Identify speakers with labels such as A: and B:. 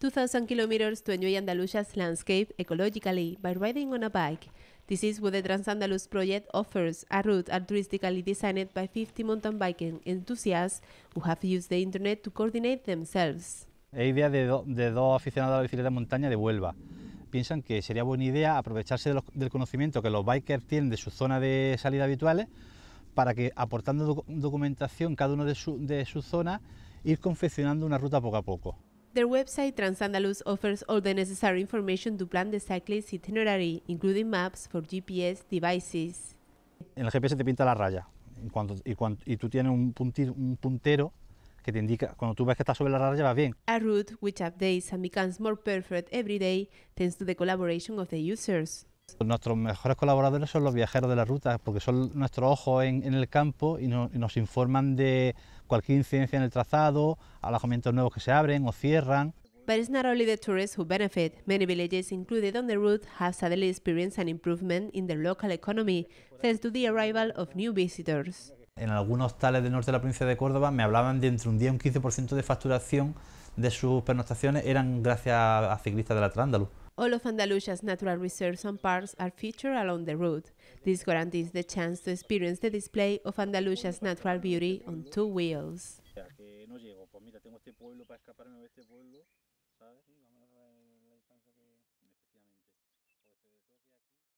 A: 2,000 kilometers to enjoy Andalusia's landscape ecologically by riding on a bike. This is what the Andalus project offers, a route altruistically designed by 50 mountain biking enthusiasts who have used the internet to coordinate themselves.
B: Es idea de, dos aficionados a la bicicleta de montaña de Huelva. Piensan que sería buena idea aprovecharse del conocimiento que los bikers tienen de su zona de salida habituales para que aportando documentación cada uno de su, de su zona ir confeccionando una ruta poco a poco.
A: Their website Transandalus offers all the necessary information to plan the cyclist itinerary, including maps for GPS devices.
B: En el GPS te pinta la raya y, cuando, y, tú tienes un, puntero que te indica cuando tú ves que estás sobre la raya vas bien.
A: A route which updates and becomes more perfect every day thanks to the collaboration of the users.
B: Nuestros mejores colaboradores son los viajeros de la ruta, porque son nuestros ojos en, el campo y, nos informan de cualquier incidencia en el trazado, alojamientos nuevos que se abren o cierran.
A: But it's not only the tourists who benefit. Many villages included on the route have suddenly experienced an improvement in their local economy thanks to the arrival of new visitors
B: en algunos tales del norte de la provincia de Córdoba me hablaban de entre un 10 y un 15% de facturación de sus pernoctaciones eran gracias a ciclistas de la Trándalo.
A: All of Andalusia's natural reserves and parks are featured along the route. This guarantees the chance to experience the display of Andalusia's natural beauty on two wheels.